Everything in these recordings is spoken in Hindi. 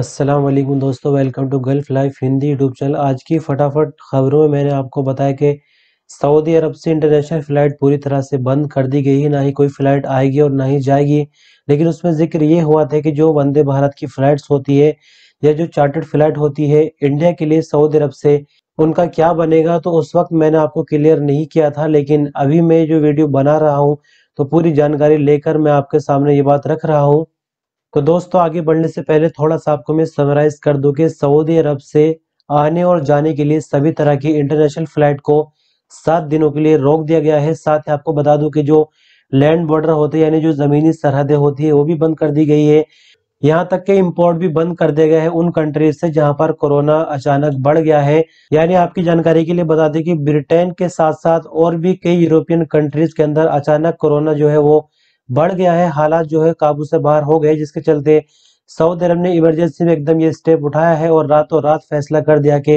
अस्सलाम वालेकुम दोस्तों welcome to gulf life Hindi YouTube channel आज की फटाफट खबरों में मैंने आपको बताया कि सऊदी अरब से इंटरनेशनल फ़्लाइट पूरी तरह से बंद कर दी गई है ना ही कोई फ़्लाइट आएगी और ना ही जाएगी लेकिन उसमें जिक्र ये हुआ था कि जो वंदे भारत की फ़्लाइट्स होती है या जो चार्टर्ड फ़्लाइट होती है इंडिया के लिए सऊदी अरब से उनका क्या बनेगा तो उस वक्त मैंने आपको क्लियर नहीं किया था लेकिन अभी मैं जो वीडियो बना रहा हूँ तो पूरी जानकारी लेकर मैं आपके सामने ये बात रख रहा हूँ तो दोस्तों आगे बढ़ने से पहले थोड़ा सा आपको मैं समराइज कर दूं कि सऊदी अरब से आने और जाने के लिए सभी तरह की इंटरनेशनल फ्लाइट को सात दिनों के लिए रोक दिया गया है साथ ही आपको बता दूं कि जो लैंड बॉर्डर होते हैं यानी जो जमीनी सरहदें होती है वो भी बंद कर दी गई है यहाँ तक के इम्पोर्ट भी बंद कर दिया गया है उन कंट्रीज से जहां पर कोरोना अचानक बढ़ गया है यानी आपकी जानकारी के लिए बता दें कि ब्रिटेन के साथ साथ और भी कई यूरोपियन कंट्रीज के अंदर अचानक कोरोना जो है वो बढ़ गया है हालात जो है काबू से बाहर हो गए जिसके चलते सऊदी अरब ने इमरजेंसी में एकदम ये स्टेप उठाया है और रातों रात फैसला कर दिया कि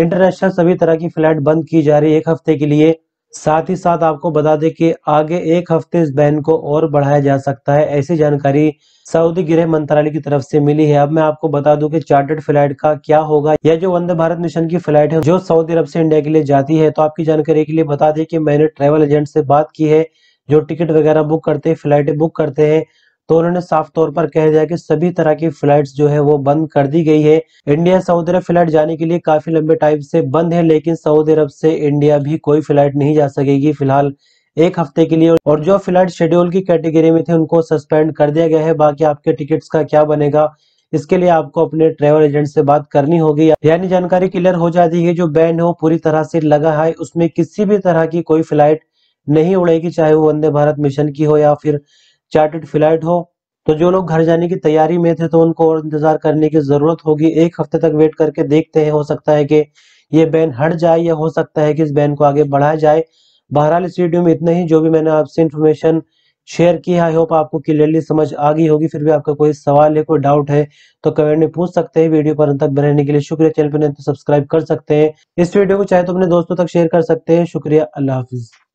इंटरनेशनल सभी तरह की फ्लाइट बंद की जा रही है एक हफ्ते के लिए साथ ही साथ आपको बता दें कि आगे एक हफ्ते इस बैन को और बढ़ाया जा सकता है ऐसी जानकारी सऊदी गृह मंत्रालय की तरफ से मिली है अब मैं आपको बता दूं कि चार्टर्ड फ्लाइट का क्या होगा या जो वंदे भारत मिशन की फ्लाइट है जो सऊदी अरब से इंडिया के लिए जाती है तो आपकी जानकारी के लिए बता दें कि मैंने ट्रेवल एजेंट से बात की है जो टिकट वगैरह बुक करते हैं फ्लाइटें बुक करते हैं तो उन्होंने साफ तौर पर कह दिया कि सभी तरह की फ्लाइट्स जो है वो बंद कर दी गई है इंडिया सऊदी अरब फ्लाइट जाने के लिए काफी लंबे टाइम से बंद है लेकिन सऊदी अरब से इंडिया भी कोई फ्लाइट नहीं जा सकेगी फिलहाल एक हफ्ते के लिए और जो फ्लाइट शेड्यूल की कैटेगरी में थे उनको सस्पेंड कर दिया गया है बाकी आपके टिकट्स का क्या बनेगा इसके लिए आपको अपने ट्रेवल एजेंट से बात करनी होगी यानी जानकारी क्लियर हो जाती है जो बैन है वो पूरी तरह से लगा है उसमें किसी भी तरह की कोई फ्लाइट नहीं उड़ेगी चाहे वो वंदे भारत मिशन की हो या फिर चार्टर्ड फ्लाइट हो तो जो लोग घर जाने की तैयारी में थे तो उनको और इंतजार करने की जरूरत होगी एक हफ्ते तक वेट करके देखते हैं हो सकता है कि ये बैन हट जाए या हो सकता है कि इस बैन को आगे बढ़ाया जाए बहरहाल इस वीडियो में इतना ही जो भी मैंने आपसे इन्फॉर्मेशन शेयर है आई होप आपको क्लियरली समझ आ गई होगी फिर भी आपका कोई सवाल है कोई डाउट है तो कमेंट में पूछ सकते हैं वीडियो पर अंत तक रहने के लिए शुक्रिया चैनल पर तो सब्सक्राइब कर सकते हैं इस वीडियो को चाहे तो अपने दोस्तों तक शेयर कर सकते हैं शुक्रिया अल्लाह हाफिज़